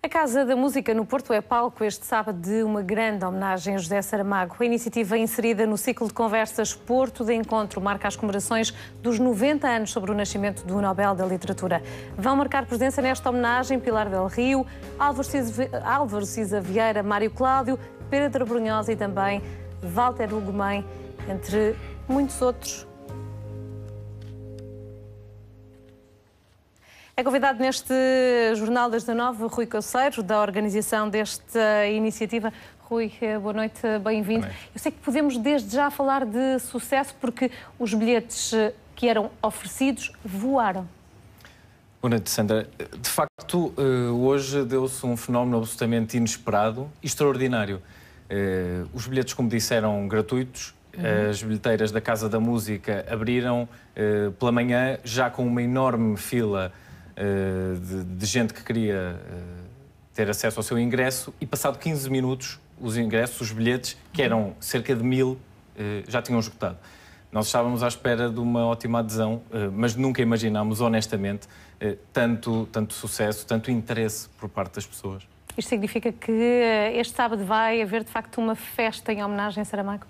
A Casa da Música no Porto é palco este sábado de uma grande homenagem a José Saramago. A iniciativa é inserida no ciclo de conversas Porto de Encontro marca as comemorações dos 90 anos sobre o nascimento do Nobel da Literatura. Vão marcar presença nesta homenagem Pilar del Rio, Álvaro Cisa Vieira, Mário Cláudio, Pedro Brunhosa e também Walter Ugumem, entre muitos outros É convidado neste Jornal das 19, Rui Coceiros, da organização desta iniciativa. Rui, eh, boa noite, bem-vindo. Eu sei que podemos desde já falar de sucesso porque os bilhetes eh, que eram oferecidos voaram. Boa noite, Sandra. De facto, eh, hoje deu-se um fenómeno absolutamente inesperado e extraordinário. Os bilhetes, como disse, eram gratuitos. Uhum. As bilheteiras da Casa da Música abriram pela manhã, já com uma enorme fila eh, de, de gente que queria eh, ter acesso ao seu ingresso e passado 15 minutos os ingressos, os bilhetes, que eram cerca de mil, eh, já tinham esgotado. Nós estávamos à espera de uma ótima adesão, mas nunca imaginámos, honestamente, tanto, tanto sucesso, tanto interesse por parte das pessoas. Isto significa que este sábado vai haver, de facto, uma festa em homenagem a Saramago?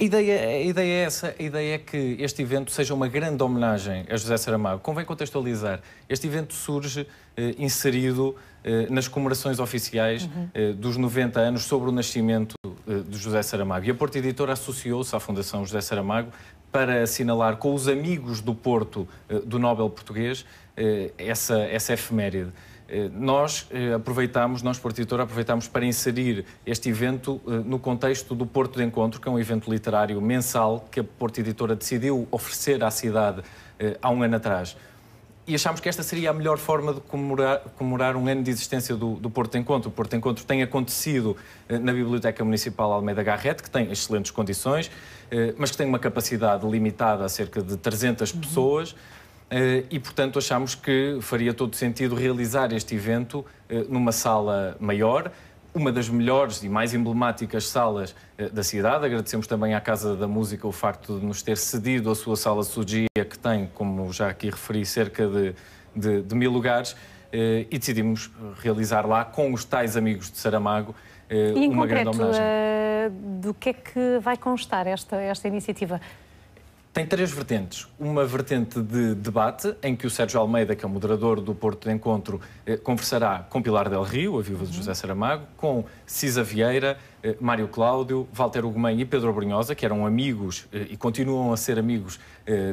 A ideia, a ideia é essa, a ideia é que este evento seja uma grande homenagem a José Saramago. Convém contextualizar, este evento surge eh, inserido eh, nas comemorações oficiais uhum. eh, dos 90 anos sobre o nascimento eh, de José Saramago. E a Porta Editora associou-se à Fundação José Saramago para assinalar com os amigos do Porto eh, do Nobel português eh, essa, essa efeméride. Eh, nós eh, aproveitamos nós, por editora, aproveitámos para inserir este evento eh, no contexto do Porto de Encontro, que é um evento literário mensal que a Porto Editora decidiu oferecer à cidade há um ano atrás. E achámos que esta seria a melhor forma de comemorar, comemorar um ano de existência do, do, Porto de Encontro. O Porto de Encontro tem acontecido na Biblioteca Municipal Almeida Garrett, que tem excelentes condições, mas que tem uma capacidade limitada a cerca de 300 uhum. pessoas. Eh, e, portanto, achamos que faria todo sentido realizar este evento eh, numa sala maior, uma das melhores e mais emblemáticas salas eh, da cidade. Agradecemos também à Casa da Música o facto de nos ter cedido a sua sala Sugia, que tem, como já aqui referi, cerca de, de, de mil lugares, e decidimos realizar lá, com os tais amigos de Saramago, e, uma concreto, grande homenagem. do que é que vai constar esta, esta iniciativa? Tem três vertentes. Uma vertente de debate, em que o Sérgio Almeida, que é o moderador do Porto de Encontro, eh, conversará com Pilar Del Rio, a viúva de José Saramago, com Cisa Vieira, eh, Mário Cláudio, Walter Ugumem e Pedro Brunhosa, que eram amigos eh, e continuam a ser amigos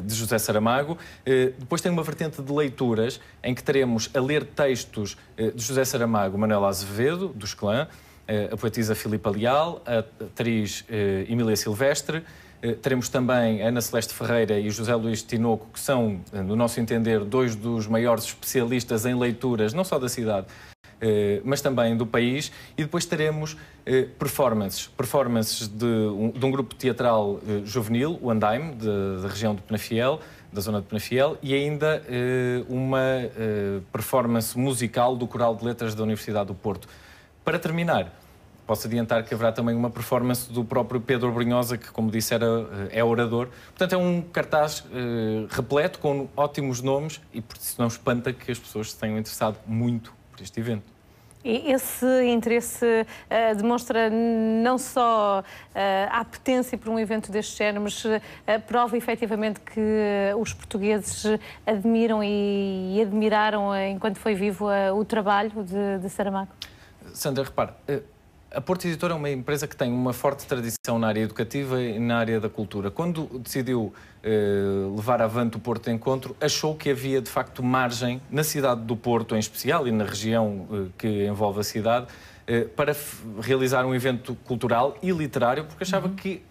de José Saramago. Depois tem uma vertente de leituras, em que teremos a ler textos de José Saramago, Manuel Azevedo, dos Clã, eh, a poetisa Filipa Leal, a atriz eh, Emília Silvestre, eh, teremos também Ana Celeste Ferreira e José Luís Tinoco, que são, no nosso entender, dois dos maiores especialistas em leituras, não só da cidade, mas também do país. E depois teremos performances, performances de um, de um grupo teatral juvenil, o Andaime, da região de Penafiel, da zona de Penafiel, e ainda uma performance musical do Coral de Letras da Universidade do Porto. Para terminar, Posso adiantar que haverá também uma performance do próprio Pedro Brunhosa, que, como disse, era, eh, é orador. Portanto, é um cartaz uh, repleto, com ótimos nomes, e por isso não espanta que as pessoas se tenham interessado muito por este evento. E esse interesse uh, demonstra não só uh, a apetência por um evento deste género, mas uh, prova efetivamente que os portugueses admiram e, e admiraram, enquanto foi vivo, o trabalho de, de Saramago. Sandra, repare a Porto Editora é uma empresa que tem uma forte tradição na área educativa e na área da cultura. Quando decidiu eh, levar avante o Porto de Encontro, achou que havia de facto margem na cidade do Porto, em especial, e na região eh, que envolve a cidade, eh, para realizar um evento cultural e literário, porque achava uhum. que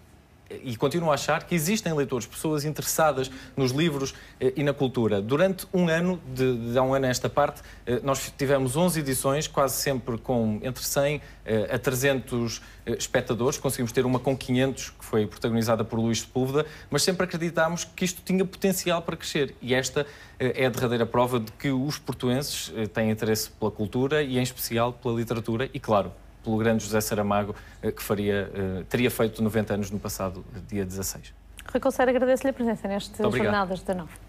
e continuo a achar que existem leitores, pessoas interessadas nos livros eh, e na cultura. Durante um ano, de, de há um ano a esta parte, eh, nós tivemos 11 edições, quase sempre com entre 100 eh, a 300 espectadores. Conseguimos ter uma com 500, que foi protagonizada por Luís Sepúlveda, mas sempre acreditámos que isto tinha potencial para crescer. E esta é a derradeira prova de que os portuenses têm interesse pela cultura e, em especial, pela literatura e, claro, pelo grande José Saramago, eh, que faria, eh, teria feito 90 anos no passado dia 16. Rui Conceiro, agradeço-lhe a presença neste Jornal das 19.